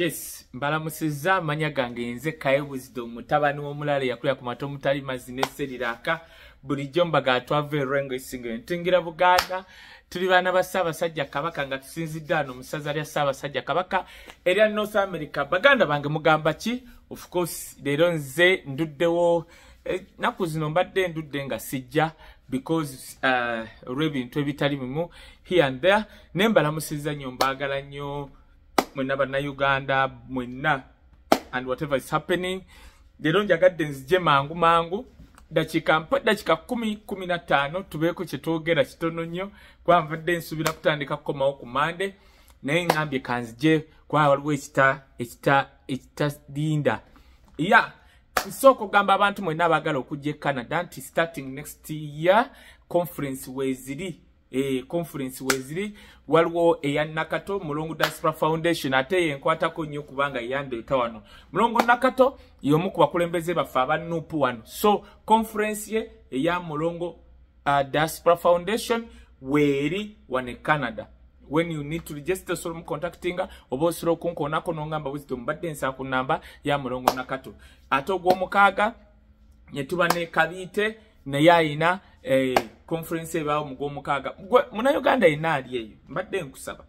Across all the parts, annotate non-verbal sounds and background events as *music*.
yes mbalamusiza amanya gange nze kaebuzido mutabani womulala eyakulira ku mata omutali mazineseriraaka bulijjo mbaga atwava erengo esinga entingira buganda tuli baana ba ssaabasajja kabaka nga tusinzidde ano musaza lya ssaabasajja kabaka erya north america baganda bange mugamba ki of course leero nze nduddewo eh, naku zino mbadde ndudde nga sijja because eh, olw'ebintu ebitali mimu here and there ne mbalamusiza nnyo mbaagala nnyo mwenna bannayuganda mwenna and whatever is happening lero njagadde nzije mangu mangu dakiika mpa dakiika kumi kumi na taano tubeeko kyetwogera kitono nnyo kwanvadde nsuubira kutandika kukomawo ku mande naye ngambye kanzije kwa waliwo ekita ekita ekitadinda ya nsooka okugamba abantu mwenna abaagala okujja e canada nti starting next year conference weeziri E conference weziri waliwo eya nakato mulongo daspra foundation ate yenkwatako nnyo kubanga yandeeta wano mulongo nakato y'omu ku bakulembeze baffe aba nuupu wano so conference ye eya mulongo uh, daspra foundation weeri wane canada when you need to register osobola omucontactinga oba osobola okunkoonako nongamba wisdom badde nsaku namba ya mulongo nakato ate ogw'omukaaga ne tuba ne kabiite naye ayina konferensi eh, ebaawo mu gwomukaaga gwe munayuganda yenna ali eyo mbadde nkusaba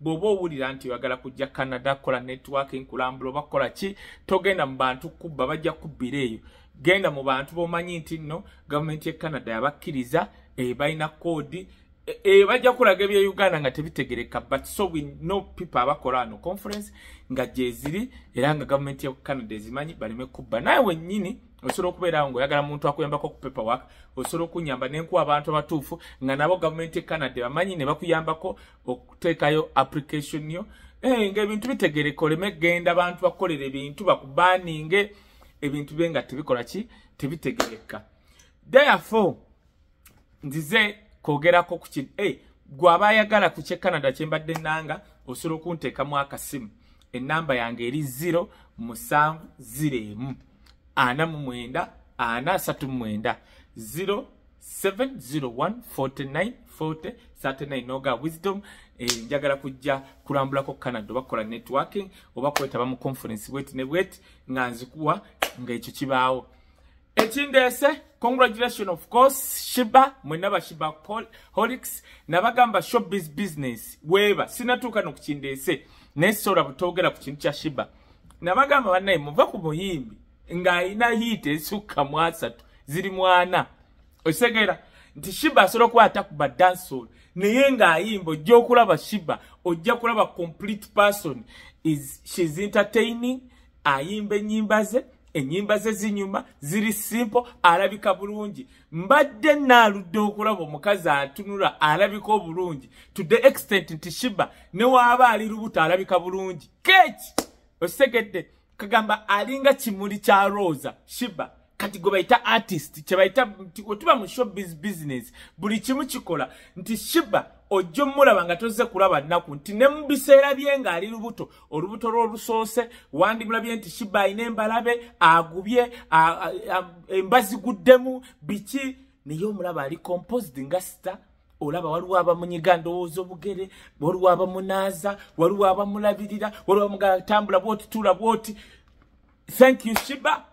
bw'oba owulira nti oyagala kujja canada kukola netiwaaka enkulambula oba kukola ki togenda mu bantu kubba bajja kubbira eyo genda mu bantu bomanyi nti nno gavumenti ye canada yabakkiriza ebalina eh, koodi eh, bajja kulaga ebya uganda nga tebitegereka but so we no people abakola ano conference nga gyeziri era nga gavumenti ya canada ezimanyi baleme kubba naye wennyini osobola okubeerawo ngaoyagala muntu akuyambako ku paperwork osobola okunyamba nenkuwa abantu abatuufu nga nabo gavumenti ecanada bamanyi ne bakuyambako okuteekayo application yo eh, ngaebintu bitegereka oleme genda abantu bakolera ebintu bakubaninge ebintu bye nga tebikolaki tebitegereka dayafo nzize kwogerako ku kino eh, gwe aba ayagala ku kyecanada kyembadde nanga osobola okunteekamu akasimu enamba yange eri 0 musanvu ziro emu ana mu mwenda ana asatu mu mwenda 07014949 noga wisdom eh, njagala kujja kulambulako canada obakola networking oba kwetaba mu conference bweti ne bweti nga nzikuwa ngaekyo kibaawo ekindeese congratulation of course shiba mwena bashiba holix nabagamba showbiz business weba sinatuuka nokukindeese naye sobola butogera ku kintu kya shiba nabagamba banaye muva ku buyimbi ng'ayina hiiti ensukka mu asatu ziri mwana osegera nti shiba asobola okwata ku badansol naye ng'ayimba ojja okulaba shiba ojja kulaba complete person shes entertaining ayimba ennyimba ze ennyimba ze zinyuma ziri simple alabika bulungi mbadde naaludde okulaba omukazi atunula alabika obulungi to the extent nti shiba ne waaba ali lubuto alabika bulungi keki osegedde kagamba alinga kimuli kya roza shiba kati gwe bayita artist kyebayita wetuba mu showbiz business buli kimu kikola nti shiba ojja omulaba nga toze kulaba nnaku nti ne mu biseera bye ng'ali lubuto olubuto lw'olusoose wandimulabye nti shiba ayina embalabe agubye embazi guddemu biki naye omulaba ali composed nga star olaba waliwo abamunyiga ndowooza obugere waliwo abamunaaza waliwo abamulabirira waliwo mugatambula bwoti tula bwoti thank you shiba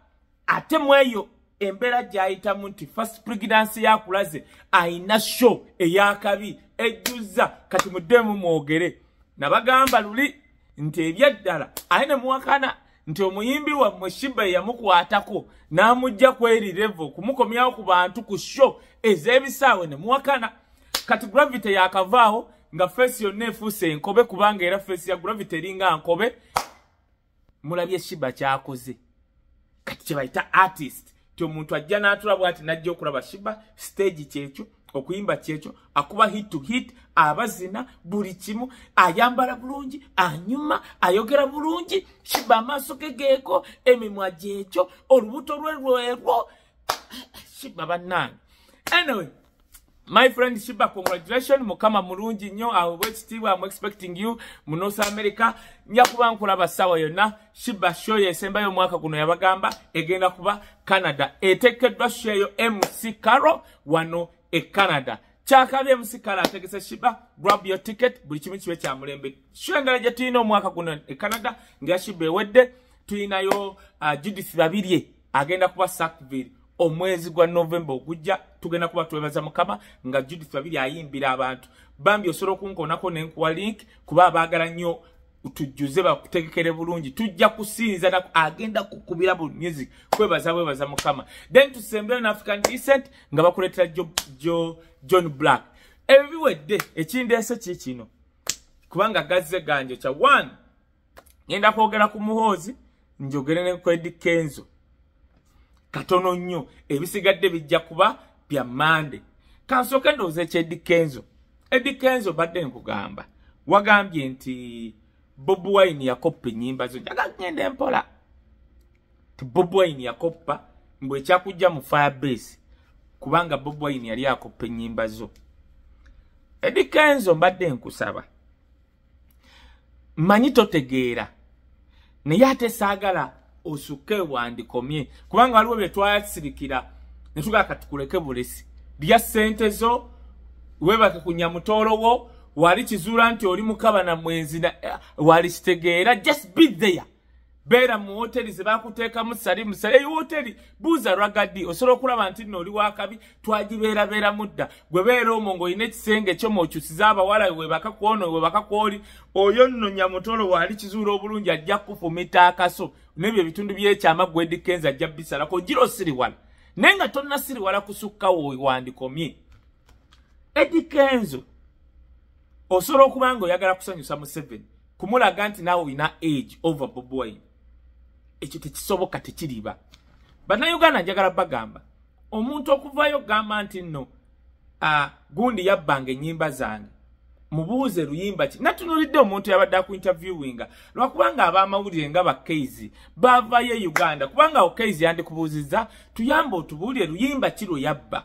ate mweyo embeera gyayitamu nti first pregnancy yakulaze ayina show eyakabi ejjuza kati muddemu mwogere nabagamba luli nti ebyeddala aye ne muwakana nti omuyimbi wammwe shiba eyamukwatako n'amujja kweri revo kumukomyawo ku bantu ku show ez'ebisaawe ne muwakana kati gravity yakavaaho nga face yonna efuuse enkobe kubanga era face ya gravity eringa nkobe mulabye shiba kyakoze kati kyebayita artist ti omuntu ajja n'atulabw ati najja okulaba shiba stage kyekyo okuyimba kyekyo akuba hit to hit abazina buli kimu ayambala bulungi anyuma ayogera bulungi shiba amaaso gegeeko emimwa gyekyo olubuto lwe lwerwo shiba bannange anyway My friend Shiba, congratulations. Mukama Murungi, nyo. I wait still. I'm expecting you. Munosa America. Nyakuba nkulaba sawa yona. Shiba show ya isemba yo mwaka kuno ya bagamba. Egena kuba Canada. E take it back share yo MC Karo. Wano e Canada. Chakali MC Karo. Tegese Shiba. Grab your ticket. Bulichimichi wecha amulembe. Shwe ngele jetu ino mwaka kuno e Canada. Ngea Shiba wede. Tuina yo uh, Judith Davidie. Agenda kuba Sackville. omwezi gwa november ogujja tugenda kuba twebaza mukama nga judith babiri ayimbira abantu bambi osobola okunkonako nenkuwa link kuba abaagala nnyo tujjuze bakutegekere bulungi tujja kusinza nak agenda kukubira bu music kwebaza bwebaza mukama then tusembere na african decent nga bakuleetera jo, jo, john black ebyo biwedde ekindeese ki kino kubanga gazze ganjo kya one ngenda kwogera ku muhoozi njogere ne kwedi kenzo katono nnyo ebisigadde bijja kuba bya mande kansooke ndowooza ekyo edikenzo edikenzo badde nkugamba wagambye nti bobu wine yakoppa ennyimba zo njaga genda empola ti bobu wine yakoppa mbwe ekyakujja mu firebase kubanga bobu wine yali akoppa ennyimba zo edikenzo mbadde nkusaba mmanyi totegeera naye ate saagala osuke wandikomye kubanga waliwo byetwasirikira netugaka tukuleke bulesi lya ssente zo webake ku nyamutoolowo wali kizuula nti oli mukaba na mwenzi eh, wali kitegeera just be there beera mu woteri zebakuteekamu salimusal eyi woteri buuza lwagadi osobola okulaba nti nno oli wakabi twagibeerabeera mudda gwe beera omwo ngaolina ekisenge kyo mwokyusiza abawala webakakwono webakakwoli oyo nno nyamutoolowo ali kizuula obulungi ajja kufumita akaso nebyo ebitundu byekyama gwe dikenza ajja bisalako giro siriwala naye nga tonna siriwala kusukkawo wandikomye edikenzo osobola okuba nga oyagala kusanyusa museveni kumulaga nti naawe olina age over bobwin ekyo tekisoboka tekiriba bannayuganda njagala bagamba omuntu okuvaayo okugamba nti nno ah, gundi yabbanga enyimba zange mubuuze luyimba ki natunulidde omuntu yabadde akuinterviewinga lwakubanga abamawulire nga bakaizi bavayo e uganda kubanga okaizi yandikubuuziza tuyamba otubuulire luyimba ki lweyabba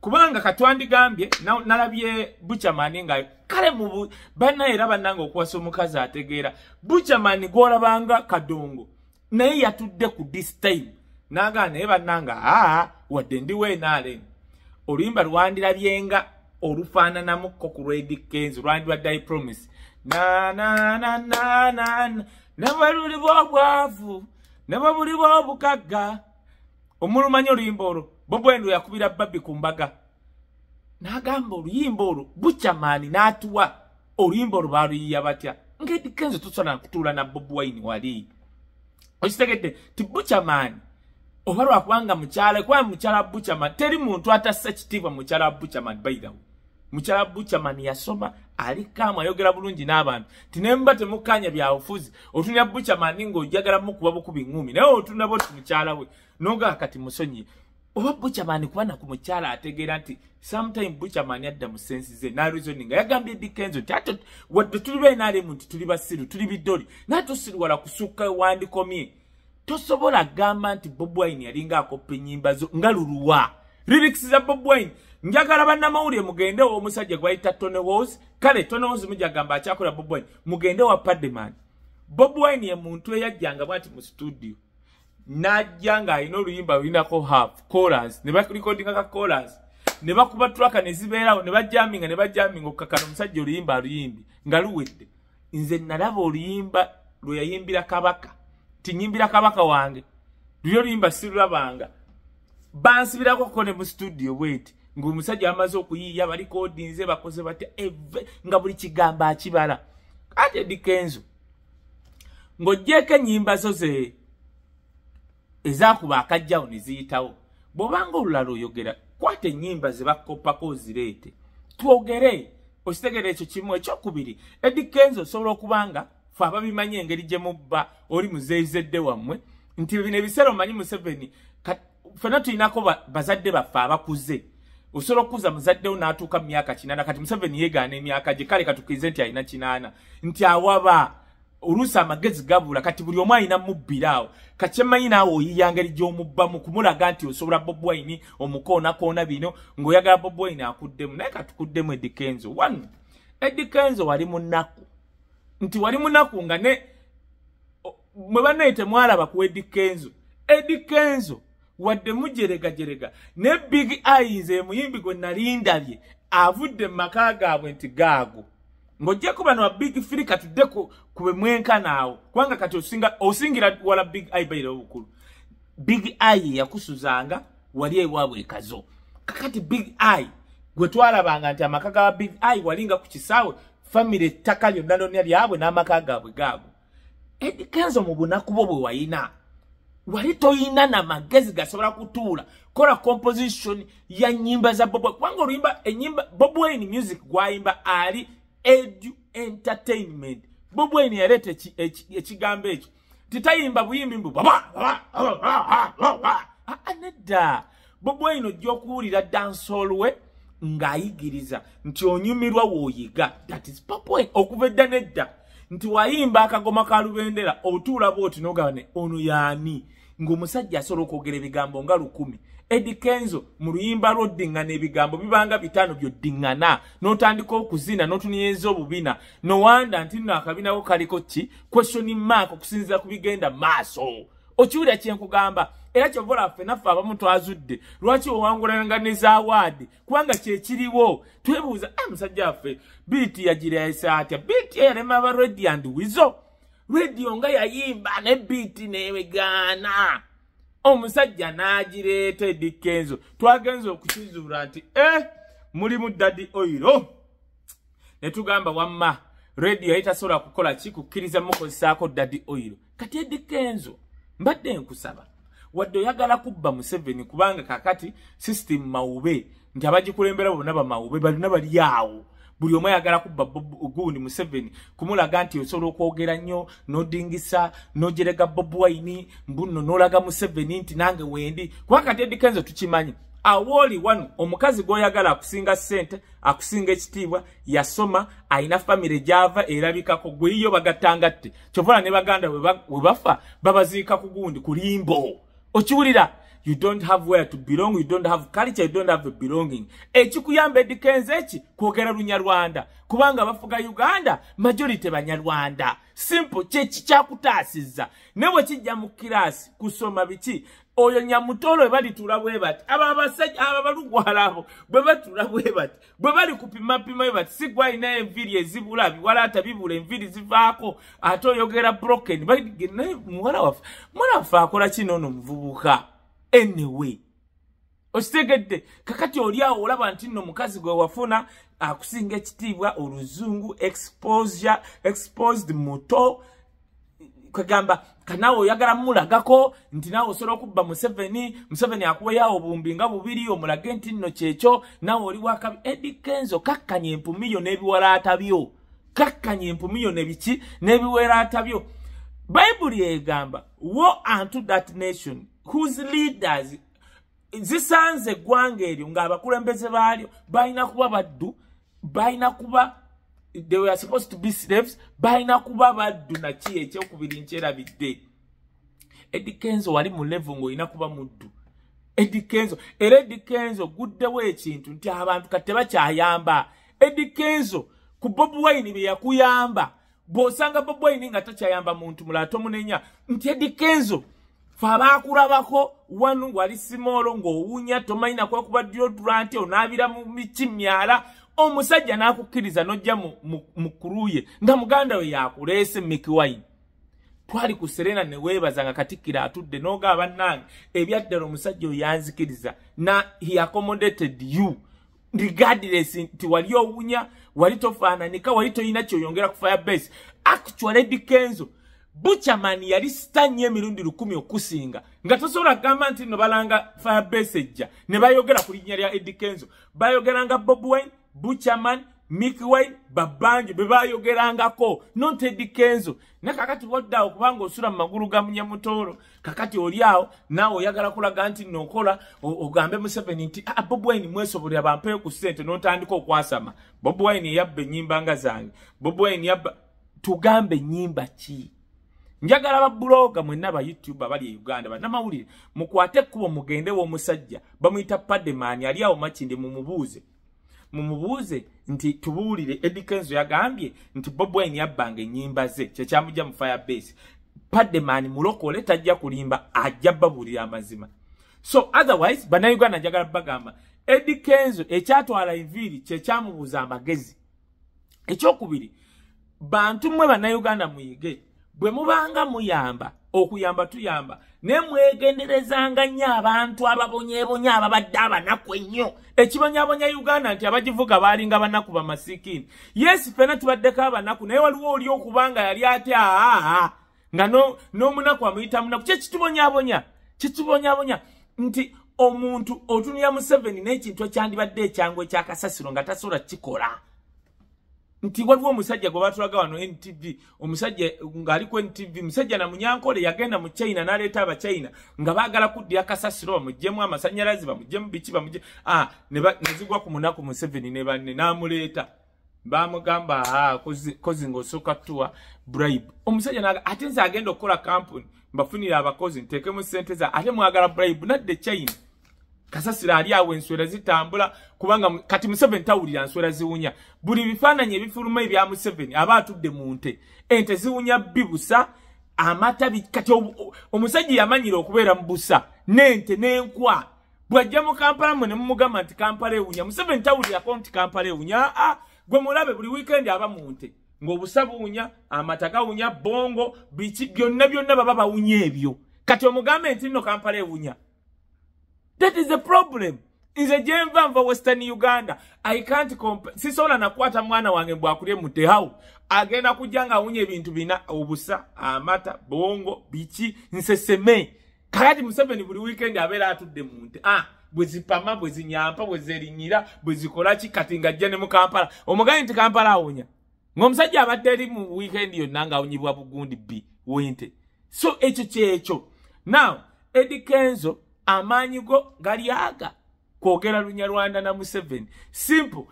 kubanga katwandigambye nalabye bucamani nga kale banaera bananga okuwasa omukazi ategeera bucamani gwolabanga kadongo naye yatudde ku distime nagana naye bananga aa wadde ndiweenaaleni oluyimba lwandirabyenga olufaananamu koku lwedikenzi lwandi lwa dipromise ne babuli bwa obwavu ne babuli bwa obukagga omulumanyi oluyimba olwo bobwendo yakubira babbi ku mbaga n'agamba oluyimba olwo bukyamaani n'atuwa oluyimba olwo baluyiya batya ngaedikenzi tusana kutuula na bobu waini wali okitegedde ti bukyamaani oba lwakubanga mukyala kuba mukyala bukyamaani teri muntu atassa kitiibwa mukyala bukyamaani bayirawo mukyala buchaman yasoma alikamu ayogera bulungi n'abantu tinemba temukkanya byabufuzi otunya buchaman ngaojagala mukuba bukubi ngumi naye otunda boti mukyala we noga kati musonyi oba buchaman kubana ku mukyala ategeera nti sometime buchaman adda mu sensi ze narizoninga yagambye dikenzo nti ate wadde tuli bainalemu nti tuli basiru tuli bidoli natusiruwala kusukka wandikomye tosobola agamba nti bobwine yalinga akoppa enyimba zo nga luluwa liriksi za bobwine njagala bannamawulire mugende w'omusajja gwe bayita tony wals kale tony wals mujagamba akyakola bob wine mugende wa paddeman bob wine ye muntu eyajjanga bwati mu studio n'ajja ng'alina oluyimba lulinako half colans ne barecordinga ka colans ne bakuba traka ne zibeerawo ne bajaminga ne bajaminga okukakana omusajja oluyimba aluyimbi nga luwedde nze nalaba oluyimba lwe yayimbira kabaka tinyimbira kabaka wange lulyo oluyimba silulabanga bansibirako ko ne mu studio bweti ng'omusajja amaze okuyiiya balikodinze bakoze batya eve nga buli kigambo akibala ate dikenzo ng'ogjeeko ennyimba zo ze ezaakuba akajjawo ne ziyitawo bw'obanga olulala oyogera kwata ennyimba ze bakkoppako ozireete twogere okitegera ekyo kimu ekyokubiri edikenzo osobola okuba nga fe ababimanyi engeri gye mubba oli muzeezedde wammwe nti bino ebiseera omanyi museveni fena tulinako bazadde baffe abakuze osobola okuza muzaddewo n'atuuka mu myaka kinaana kati museveni yeegaana emyaka gye kale katukirize nti alina kinaana nti awaba oluusi amagezi gabula kati buli omu alina mubbira awo kakyemmanyi naawe oyiya ngeri gy'omubbamu kumulaga nti osobola bobwaini omukoonakoona bino ng'oyagala bobwaini akuddemu naye katukuddemu edikenzo wan edikenzo wali munaku nti wali munaku nga ne mwe banaye temwalaba kuwa edikenzo edikenzo wadde mujeregajerega ne big eyes emuyimbi gwe nalindabye avudde mumaka gaabwe nti gaago ng'ojjako bano wa big firi katudde ku be mwenkana awo kubanga kati osingira wala big eye bayira obukulu big eye yakusuzanga wali ewabwekazo kakati big eye gwe twalabanga nti amaka gaba big eye walinga ku kisaawe famiry ettaka lyonna lyonna lyabwe n'amaka gaabwe gaago edikenzo mu bunaku bwo bwe walina wali toyina na magezi gasobola kutuula kola composition ya nyimba za bobo kwanga oluyimba enyimba bobo wayne music gwayimba ali edu entertainment bobo wayne yaleeta ekigambo ekyo titayimba buyimbi mbu ah, nedda bobo wayne ojja okuwulira dansolwe ng'ayigiriza nti onyumirwa woyiga that is bobo okuva edda nedda nti waimba akagoma ka lubendera otuula bwoti nogabane ono yaani ng'omusajja asobola okwogera ebigambo nga lukumi edikenzo mu luyimba lw'oddiŋŋana ebigambo bibanga bitaano byoddiŋŋana n'otandika okuzina n'otunyeeza obubina nowanda nti nno akabinako kaliko ki kwesoni maaka okusinziza ku bigenda maaso okiwulira kye nkugamba era kyovola ffe naffe abamu twazudde lwaki owangulanga nezaawaadi kubanga kyekiriwo twebuuza a ah, musajja waffe biti yagirayisa atya biti yalema aba redio andi wizo redio nga yayimba ne biti neegaana omusajja n'agireeta edikka enzo twagenza okukizuula nti e mulimu daddi oiro ne tugamba wamma redio yali tasobola kukola ki kukkiriza mukozesaako daddi oiro kati edikka enzo mbadde nkusaba wadde oyagala kubba museveni kubanga kakati system mawube nti abagikulembera bonna bamawube balina baliawo buli omu ayagala kubba gundi museveni kumulaga nti osobola okwogera nnyo nodingisa nogerega bobwaini mbuno nolaga museveni nti nange wendi kubanga kati edikenzo tukimanyi awooli wano omukazi gwoyagala akusinga ssente akusinga ekitiibwa yasoma ayina famire gyava erabikako gweiyo bagattangatte kyovola ne baganda webafa babaziika ku gundi ku limbo okiwulira you don't have where to belong you don't have culture you don't have belonging ekikuyamba edikenze eki kwogera lunyarwanda kubanga abafuga uganda majority banyarwanda simple kyekikyakutaasizza ne bwekijja mu kiraasi kusoma biki oyo nyamutolo ebalitula bwe bati abo abasajja abo abalugwala abo bwe batula bwe bati bwe bali kupimapima bwe bati si gwalinayo enviri ezibula biwala atabibula enviri zivaako ate oyogera broken baginaye muwala waffe muwala waffe akola kino no muvubuka anyway okitegedde kakati oliawo olaba nti nno omukazi gwe wafuna akusinga ekitiibwa oluzungu exposure exposed muto kagamba kanawo yagala mulagako nti nawo osola okubba museveni museveni akuweyawo obumbi nga bubiri omulage nti nno kyekyo nawe oli wakabi edikenzo kakkanya empumiyo n'ebiwalaatabyo kakkanya empumiyo nebiki n'ebiweraatabyo bayibuli egamba wo unto that nation whose leaders zisanze eggwanga eryo ng'abakulembeze baalyo balina kuba baddu balina kuba they were supposed to be slaves balina kuba baddu naki ekyokubiri nkyerabidde edikenzo wali mulevu ngaolina kuba muddu edikenzo era edikenzo guddewo ekintu nti abantu kati tebakyayamba edikenzo ku bobu wine bye yakuyamba bw'osanga bobu wine nga takyayamba muntu mulala tomunenya nti edikenzo fe abaakulabako wanu wali simoolo ng'owunya tomanyinakwekuba diodranti onaabira mu miki myala omusajja n'akukkiriza n'ojja mu kuruye nga muganda we yakuleese mikiwayi twali ku serena ne weebaza nga katikkiro atudde n'ogaa bannange ebyaddala omusajja oyo yanzikiriza na he accommodated you regardless nti wali owunya wali tofaananika wali tolina kyoyongera ku firebase actual edikenzo bukyamani yali sita nnyo emirundi lukumi okusinga nga tosobola kugamba nti nobalanga firebase ejja ne bayogera ku linnya lya edikenzo bayogeranga bobwine bucaman mikwin babanju be bayogerangako nontedika enzo na kakati waddaawo kubanga osula mu magulu ga munyamutoolo kakati oliawo naawe oyagala kulaga nti nookola ogambe museveni nti a ah, ah, bobwine mwesobolera bampeyo ku ssente n'otandika okwasama bobwine eyabba ennyimba nga zange bobwine yabba tugambe ennyimba ki njagala babuloga mwenna abayoutube abali e uganda bannamawulire mukwate ekkubo mugendewo omusajja bamuyita paddemani aliawo makindi mumubuuze mumubuuze nti tubuulire edikenzo yagambye nti bob wine yabbanga enyimba ze kyekyamujja mu firebase paddeman mulokole tajja kulimba ajja babuulire amazima so otherwise bannayuganda njagala bagamba edikenzo ekyatwala enviiri kyekyamubuuza amagezi ekyokubiri bantu mmwe bannayuganda muyige bwe mubanga muyamba okuyamba tuyamba ne mwegenderezanga nnyo abantu ababonyebonye ababadde abanaku ennyo ekibonyabonya uganda nti abagivuga baalinga banaku bamasikini yesu fena tubaddeko abanaku naye waliwo oli okubanga yali ati aaa nga n'omunaku amuyita munaku kyekitubonyabonya kyekitubonyabonya nti omuntu otunira museveni n'ekintu ekyandibadde ekyangu ekyakasasiro nga tasobola kukikola nti waliwo omusajja gwe batulaga wano ntv omusajja ng'aliku ntv musajja namunyankole yagenda mu china n'aleeta abachina nga baagala kuddira kasasiro bamugjemu amasanyalazi bamugjemu biki bamuje ah, nezigwa ku munaku museveni ne banne n'amuleeta bamugamba ah, kozi ng'osooka tuwa bribe omusajja naga ate nze agenda okukola kampuni mbafunire abakozi nteekemu sente za ate mwagala bribe nadde china kasasira ali awo enswera zitambula kubanga kati museveni tawulira nswera ziwunya buli bifaananyi ebifuluma ebya museveni aba atudde mu nte ente ziwunya bibusa amatabi kati omusajja yamanyira okubeera mu busa n'ente n'enkwa bwajja mu kampala mwe ne mumugamba nti kampala ewunya museveni tawulirako nti kampala ewunya aa gwe mulabe buli wiikendi aba mu nte ng'obusa buwunya amata gawunya bongo biki byonna byonna baba bawunya ebyo kati omugambe nti nno kampala ewunya That is the problem. Is a jemba mva western Uganda. I can't compare. Sisola nakwata mwana wange mbwakulie mutehau. Agena kujanga unye bintu bina obusa, amata, bongo, bichi, nseseme. Kakati musebe ni buli weekend abela atu de munte. Ah, bwezi pama, bwezi nyampa, bwezi rinyira, bwezi kolachi, katinga jene mu Kampala. Omogani nti Kampala unya. Ngomsaji abateri mu weekend yon nanga unyibu wabugundi bi. Winte. So, echo, echo. Now, Eddie Kenzo, amaanyi go gali aga kwogera lunya lwanda na museveni simple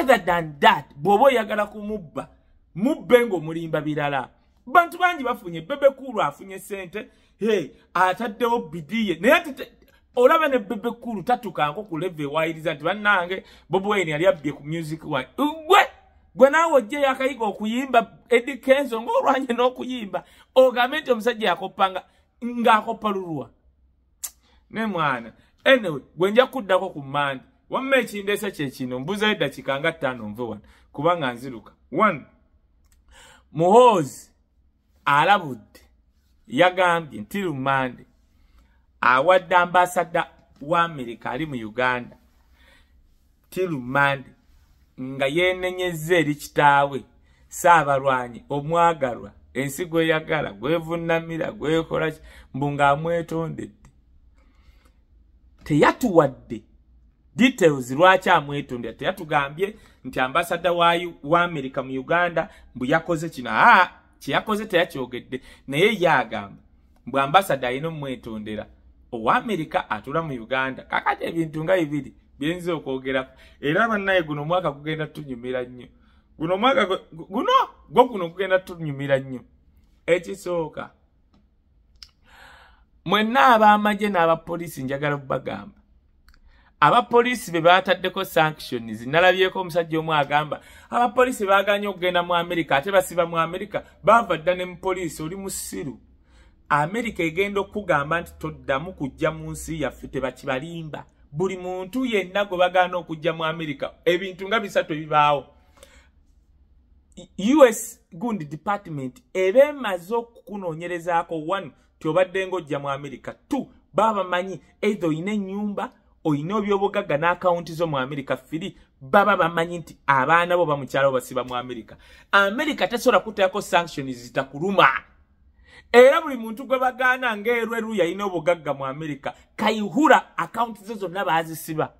other than that bw'oba oyagala kumubba mubbe ng'omulimba birala bantu bangi bafunye bebekulu afunye sente he ataddewo bidiye naye ate olaba ne bebekulu tatukanko ku leve ewayiriza nti bannange bobwaini yali abbye ku music wa gwe gwe naawe ojjeyo akayiga okuyimba edikenzo ng'olwanye n'okuyimba ogambe nti omusajja yakoppanga ng'akoppa lulwa ne mwana anyway gwenja kuddako ku mand wamma ekindeesa kyekino mbuzayo eddakiika nga ttaano nve wano kubanga nziruka one muhoozi alabudde yagambye nti lumande awadde ambasada wa amerika ali mu uganda ti lumande nga yeenenyeza eri kitaawe saabalwanyi omwagalwa ensi gweyagala gwevunnamira gwekolaki mbu ng'amwetondedde teyatuwadde details lwaki amwetondera teyatugambye nti ambasada wa amerika mu uganda mbu yakoze kino a kyeyakoze teyakyogedde naye yagamba mbu ambasada alina omwetondera owa amerika atula mu uganda kakati ebintu nga bibiri byenza okwogerako era bannaye guno omwaka gugenda tunyumira nnyo guno omwaka guno gwo guno gugenda tunyumira nnyo ekisooka e mwenna ab'amagye n'abapoliisi njagala okubagamba abapoliisi be baataddeko sanctions nalabyeko omusajja omu agamba abapoliisi baaganye okugenda mu amerika ate basiba mu amerika baava dda ne mupoliisi oli musiru amerika egenda okukugamba nti toddamu kujja mu nsi yaffe tebakibalimba buli muntu yenna gwe bagaana okujja mu amerika ebintu nga bisatu ebibaawo us gund department eba emaze okukunoonyerezaako one tyobadde ng'ojja mu amerika tu babamanyi eithe oyina ennyumba oyina obyobugagga n'akawunti zo mu amerika firi baba bamanyi nti abaana bo bamukyala obasiba mu amerika amerika tesobola kutayako sanctioni zitakuluma era buli muntu gwe bagaana ng'erweru yalina obugagga mu amerika kayihura akawunti zo zonna baazisiba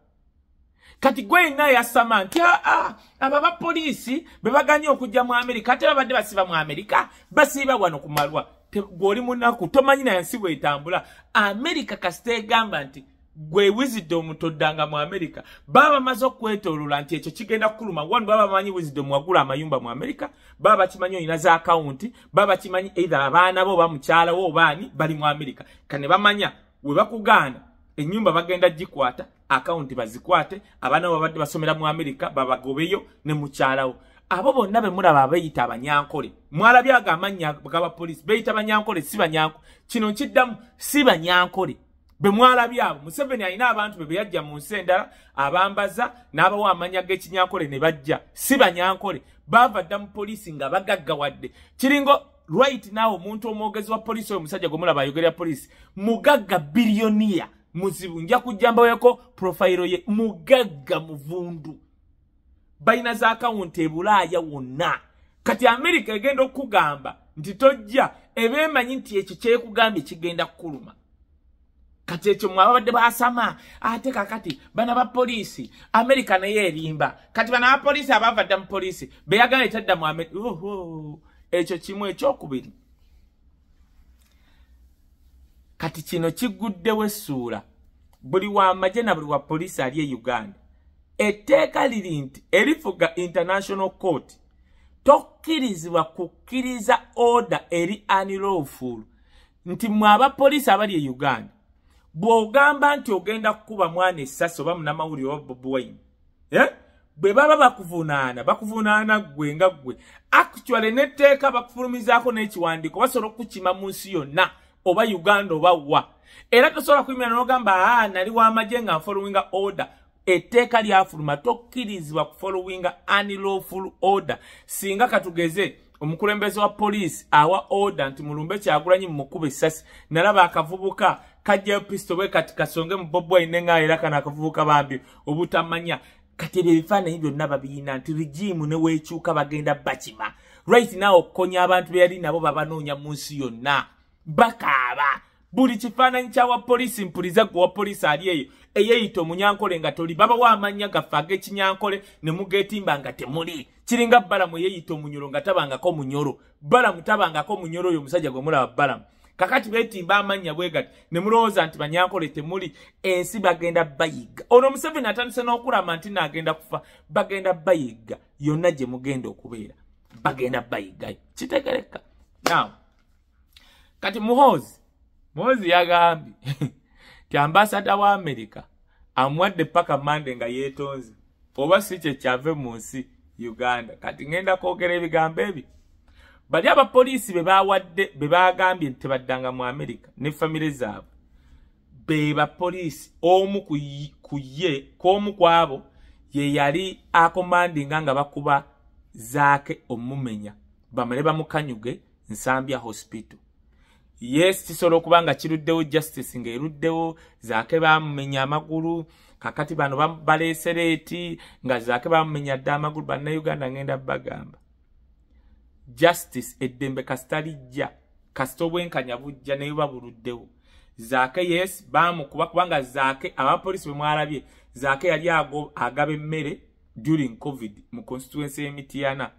kati gwena yasama nti aa ah, ah, aba bapoliisi bebaganye okujja mu amerika ate babadde basiba mu amerika basiiba wano kumalwa gwoli munaku tomanyi na yansi bwetambula amerika kasita egamba nti gwe wisidomu toddanga mu amerika baba bamaze okwetolola nti ekyo kigenda kukuluma wanu baba bamanyi wisidomu wagula amayumba mu amerika baba bakimanyi olina za akawunti baba bakimanyi eithe abaana bo bamukyalawo obaani bali mu amerika kane bamanya we bakugaana enyumba bagenda gikwata akawunti bazikwate abaana bo babadde basomera mu amerika babagobeyo ne mukyalawo abo bonna be mulaba abeyita abanyankole mwalabye ago amannya gaba poliisi beyita banyankole si banyankole kino kiddamu si banyankole be mwalabye abo museveni alina abantu be beyajja mu nsi endala abambaza n'abawo amannya g'ekinyankole ne bajja si banyankole baava dda mu poliisi nga bagaggawadde kiringo right naawe omuntu omwogezi wa poliisi oyo musajja gwemulaba ayogerera poliisi mugagga biliyoniya muzibu nja kujjambaweko profayiro ye mugagga muvundu balina za akawunti ebulaaya wonna kati amerika egenda okukugamba nti tojja ebeemanyi nti ekyo kyekugambye kigenda kukuluma kati ekyo mwe ababadde baasama ate kakati bana ba poliisi amerika naye erimba kati bana ba poliisi abaava dda mu poliisi beyagamba ekyadda mu amerika ekyo kimu ekyokubiri kati kino kiguddewo essuula buli wa majana buli wa poliisi ali e uganda etteeka liri nti erifuga international court tokkirizibwa kukkiriza oda eri anilofulu nti mwe abapoliisi abali e uganda bw'ogamba nti ogenda kukuba mwana essasi oba munamawuli owa bobwaine eh? bwe baba bakuvunaana bakuvunaana ggwe nga ggwe actuale netteeka bakufulumizaako n'ekiwandiiko basobola okukima mu nsi yonna oba uganda oba wa era tosobola kuyimira n'ogamba a nali w'amagye nga nfulumi nga order etteeka lyafuluma tokkirizibwa kufollowinga unlawful order singa katugeze omukulembeze wa poliisi awa order nti mulumbe kyagulanyi mumukuba essasi nalaba akavubuka kajjayo pisito bwe kati kasonge mu bobbu ayine ngaa era kano akavubuka bambi obutamanya kati ebyo ebifaananyi byonna babiyina nti rigimu ne weekyuka bagenda bakima right naw okukonya abantu be yali nabo babanoonya mu nsi yonna bakaaba buli kifaananyi kyawa poliisi mpuliza ggwe wa poliisi ali eyo eyeyita omunyankole nga toli babawa amannya gaffe ag'ekinyankole ne mugeetimba nga temuli kiringa balamu eyeyita omunyolo nga tabangako munyolo balamu tabangako munyolo oyo omusajja gwe mulaba balamu kakati beetimba amannya bwe gati ne mulowooza nti banyankole temuli ensi bagenda bayigga ono omuseveni atandise n'okulama nti naagenda kufa bagenda bayigga yonna gye mugenda okubeera bagenda bayiggayo kitegereka naw kati muhoozi muhoozi yagambye *laughs* ti ambasada wa amerika amwadde paka mande nga yetonze oba si kyekyave mu nsi uganda kati ngenda kwogera ebigambo ebi bali abapoliisi bebawadde bebagambye ntibaddanga mu amerika ne famire zaabwe be bapoliisi omu ku ye kwomu kwabo ye yali akomandinga nga bakuba zaake omumenya bamale bamukanyuge nsambya hospital yes kisobola okuba nga kiruddewo justice nga eruddewo zaake bamumenya amagulu kakati bano baleesera eti nga zaake bamumenya dde amagulu bannayuganda ngenda bagamba justice eddembe kasitalijja kasita obwenkanya bujja naye babuluddewo zaake yes bamukuba kubanga zaake abapoliisi bwe mwalabye zaake yali agaba emmere during covid mu constituency y'emitiana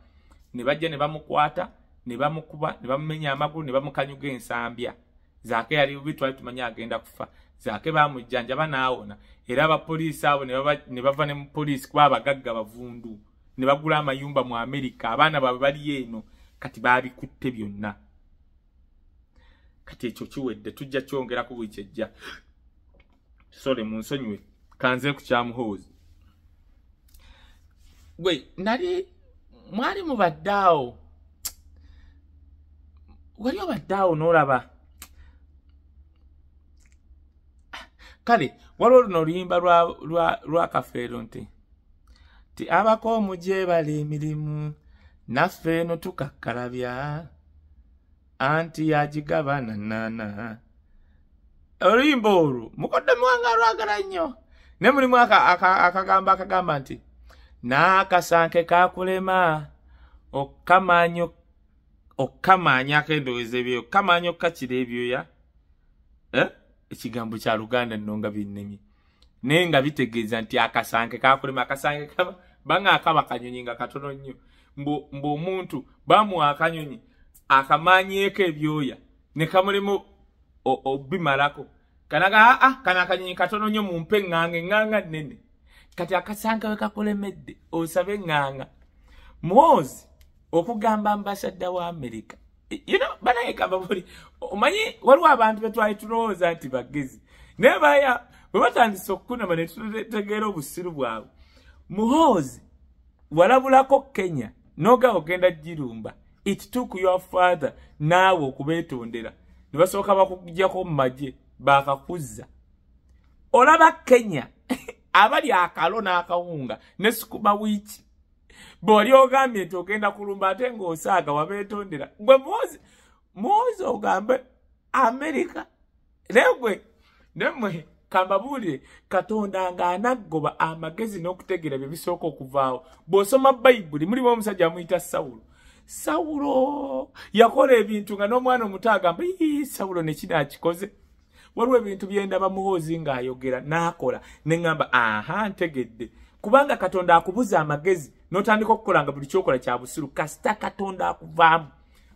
ne bajja ne bamukwata ne bamukuba ne bamumenya amagulu ne bamukanyuga ensambya zaake yali bubi twali tumanyi agenda kufa zaake baamujjanjaba n'awona era abapoliisi abo ne bava ne mupoliisi kuba abagagga bavundu ne bagula amayumba mu amerika abaana baabwe bali eno kati baabikutte byonna kati ekyo kiwedde tujja kyongeraku buli kyejja sole mu nsonyiwe kanze ku kyamuhoozi gwe nali mwali mubadde awo wali obadde awo n'olaba kale waliwo luno oluyimba lwakafeero nti ti abako omujeebala emirimu naffe eno tukakkalabya anti yagigaba nanaana oluyimba olwo mukodde muwanga lwagala nnyo ne mulimu akagambo akagamba nti n'akasanke kakulema okkamaanyi okkamaanya akendowooza ebyoyo okkamaanya okkakira ebyoya eh? ekigambo kya luganda nno nga binnemye naye nga bitegeeza nti akasange kakulema akasange kaba banga akaba kanyonyi nga katono nnyo mbaomuntu bamuwa akanyonyi akamaanyieko ebyoya ne kamulemu obimalako kanaga aa kana ah, ah, akanyonyi katono nnyo mumpe eŋŋanga eŋŋanga nnene kati akasange we kakulemedde osabe eŋŋanga moozi okugamba ambasada wa amerika you know, banayegamba buli omanyi waliwo abantu betwali tulowooza nti bagezi naye baya bwe batandisa okukunama netutegeera obusiru bwabwe muhoozi walabulako kenya noga ogenda girumba it took your father naawe okubetondera ne basooka bakugjako mu magye bakakuzza olaba kenya *laughs* abali akalo n'akawunga nesukuma wiiki bwoli ogambye nti ogenda kulumba ate ng'osaaga wabeetondera gwe mwozi mwozi ogambe amerika negwe nemwe kambabuulire katonda ng'anaggoba amagezi n'okutegera bye bisooka okuvaawo bw'osoma bayibuli mulimu omusajja amuyita sawulo sawulo yakola ebintu nga n'omwana omuto agamba ii sawulo nekina akikoze waliwo ebintu byendaba muhoozi ng'ayogera n'akola neŋŋamba aha ntegedde kubanga katonda akubuza amagezi notandika okukolanga buli kyokola kya busiru kasita katonda akuvaamu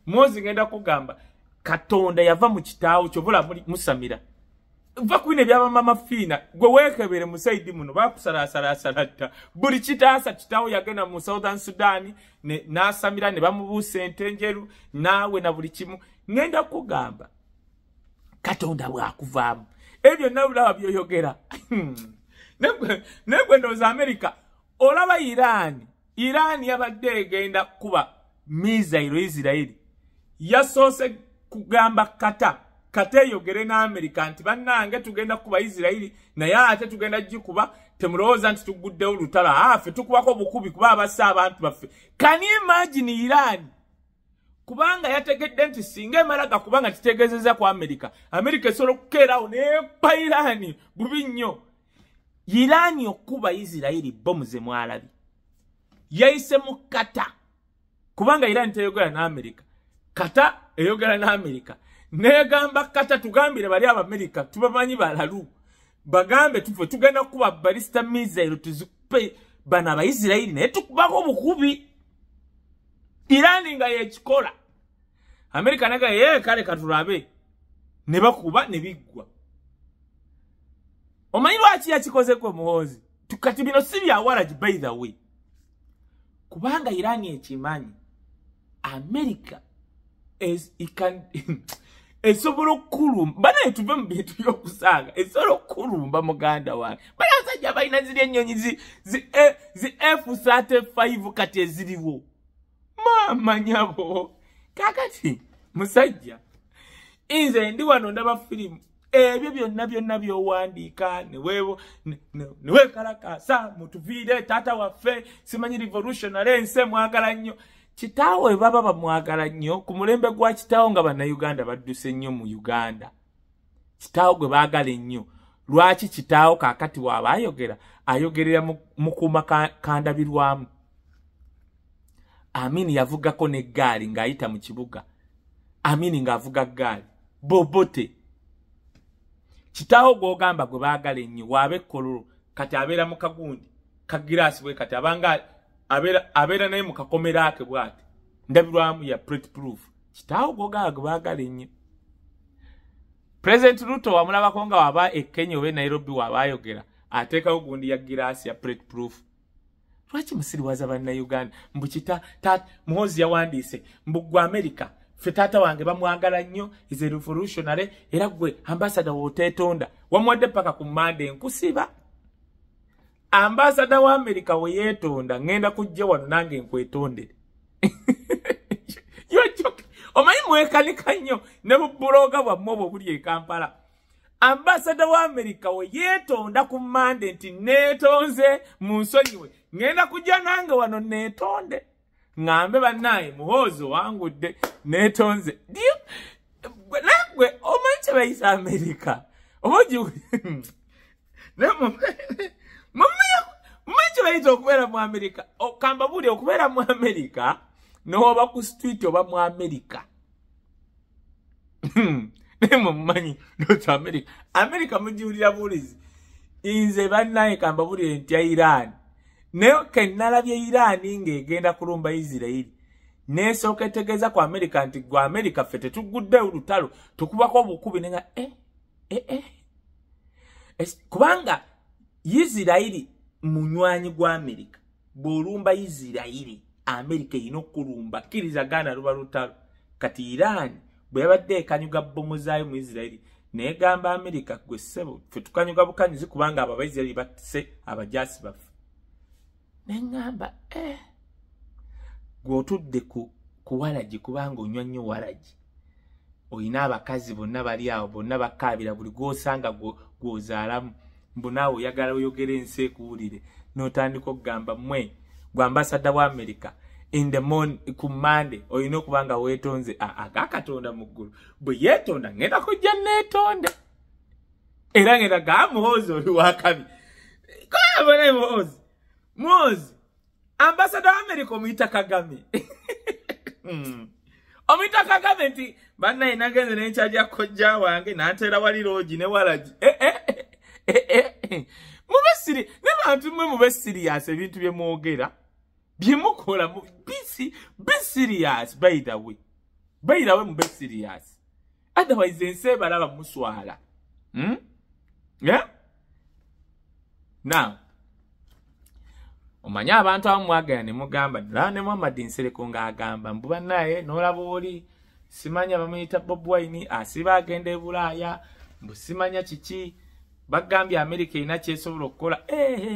moozi ngenda kugamba katonda yava mu kitaawo kyobula musamira va kuina ebyabamama fiina gwe weekebere mu saidi muno bakusalaasalaasaladda buli kitaasa kitaawo yagenda mu southern sudan n'asamira ne bamubuusa ente enjeru naawe na buli kimu ŋenda kugamba katonda bwakuvaamu ey byonna bulaba byoyogera *laughs* hmm. naye gwe ndowooza amerika olaba irani iran yabadde egenda kuba misairo isirairi yasoose kugamba kata kata eyogere n'amerika nti bannange tugenda kuba isirairi naye ate tugenda gikuba temulowooza nti tuguddewo lutala aafe tukubako bukubi kuba abasse abantu baffe kani imagini iran kubanga yategedde nti singa emala gakuba nga kitegezeza ku amerika amerika esobola okukeerawo nempa irani bubi nnyo irani okuba isirairi bomuze mwalabi yayise mu kata kubanga era niteyogera n'amerika kata eyogera n'amerika neegamba kata tugambire bali abamerika tubamanyi balalu bagambe tufe tugenda kukuba balista misaire tuzikupe bano abaisirairi naye tukubako obukubi irani nga yekikola amerika nagaa yeye kale katulabe ne bakuba ne biggwa omanyi lwaki yakikozegwe muwozi tukati bino si byawaragi by the way kubanga iran ekimanyi america *laughs* esobola okukulumba bana etuve mu bintu byokusanga esobola okukulumba muganda wange bana abasajja balina ziri enyonyi zi eh, f35 kati eziriwo maamanyabo kakati musajja nze ndi wano ndaba firimu ebyo byonna byonna byowandiika niwekalakasa mutuviire taata waffe simanyi revolutionale nsi mwagala nnyo kitaawe baba bamwagala nnyo ku mulembe gwa kitaawo nga bannayuganda badduse nnyo mu uganda kitaawo gwe baagala ennyo lwaki kitaawo kaakati waaba ayogera ayogerera mukuuma kandabirwamu amini yavugako n'eggaali ng'ayita mu kibuga amini ng'avuga ggaali bobote kitaawo gwogamba gwe baagala ennyo waaba ekkololo kati abeera mu kagundi kagiraasi bwe kati abanga abeera naye mu kakomeraake bw'ati ndabirwamu ya pret proof kitaawo gwogamba gwe baagala ennyo purezidenti ruto wamulabako nga waba e kenya oba e nairobi waaba ayogera ateekawo gundi ya giraasi ya pret proof lwaki musiriwaza bannauganda mbukita mwozi yawandiise mbugwa amerika ffe taata wange bamwagala nnyo ize revolutionary era gwe ambasada weoteetonda wamuwadde paka ku mande nkusiba ambasada wa amerika weyeetonda ŋŋenda kujja wano nange nkwetondere *laughs* omanyi mwekanika nnyo ne bubuloga bwammwe obwo buli ekampala ambasada wa amerika weyeetonda ku mande nti neetonze mu nsonyiwe ŋŋenda kujja nange wano neetonde ngambe banaye muhozo wangu de netonze dio nangwe omanche baisa amerika oji *laughs* ne mama mama yo mmanche baita okubera mu amerika okamba buli okubera mu amerika noba ku street oba mu amerika *laughs* ne mumanyi nota amerika amerika mujiwulira bulizi inze banaye kamba buli nti ya iran naye kenalabye irani ng'egenda kulumba isirairi nesooka etegeeza ku amerika nti gwe amerika ffe tetuguddeo lutalo tukubako obukubi nenga e eh, e eh, e eh. kubanga isirairi munywanyi gwa amerika bw'olumba isirairi amerika erina okulumba kkirizagaana luba lutalo kati irani bwe yabadde ekanyuga bbomu zaayo mu isirairi naye gamba amerika gwe ssebo fe tukanyuga bukanyuzi kubanga abo abaisirairi batise abajaasi baffe ne ŋŋamba e eh, gweotudde ku, ku walagi kubanga onywa nnyo walagi olina abakazi bonna bali awo bonna bakaabira buli gwosanga gwozaalamu mbunaawe oyagala oyogera ensi ekuwulire notandika okugamba mmwe gwambasada wa amerika ku mande olina okuba nga weetonze agakatonda mu ggulu bwe yeetonda ŋŋenda kujja neetonde era ŋenda gamuhoozi oli wakabi kabonemuhoozi Mwozi, ambasada wa Amerika umuita Kagame. Umuita *laughs* hmm. Kagame, nti, banda inagenze na inchaji ya koja wange, na atela wali roji, ne walaji. Eh, eh, eh, eh, eh. eh. Mubesiri, nema antumwe mubesiri ya sevitu ya mwogera. Bimukola, bisi, bisiri ya asi, by the way. By the way, mubesiri ya asi. Otherwise, nseba lava muswala. Hmm? Yeah? Now, omanyi abantu abamu mwagaya ne mugamba ddala ne muhammad nsereko ng'agamba mbuba naye n'olaba oli simanya bamuyita bob wine asiba agenda e bulaaya mbu simanya kiki bagambye amerika erina kyesobola okukola ehe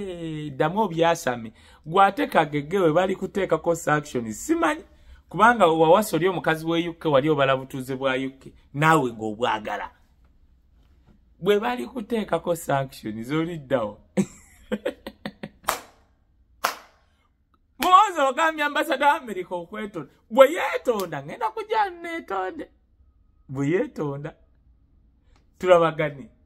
ddamu obyasame gwate kagege we bali kuteekako sactiyon simanya kubanga wawasa oli omukazi w'e uk wali obala butuuze bwa uk naawe ng'obwagala bwe bali kuteekako sactiyon zoliddawo *laughs* Mwoza wakami ambasada Amerika ukwetonda. Bweyeto onda. Ngena kujane tonde. Bweyeto onda. Tulawagani.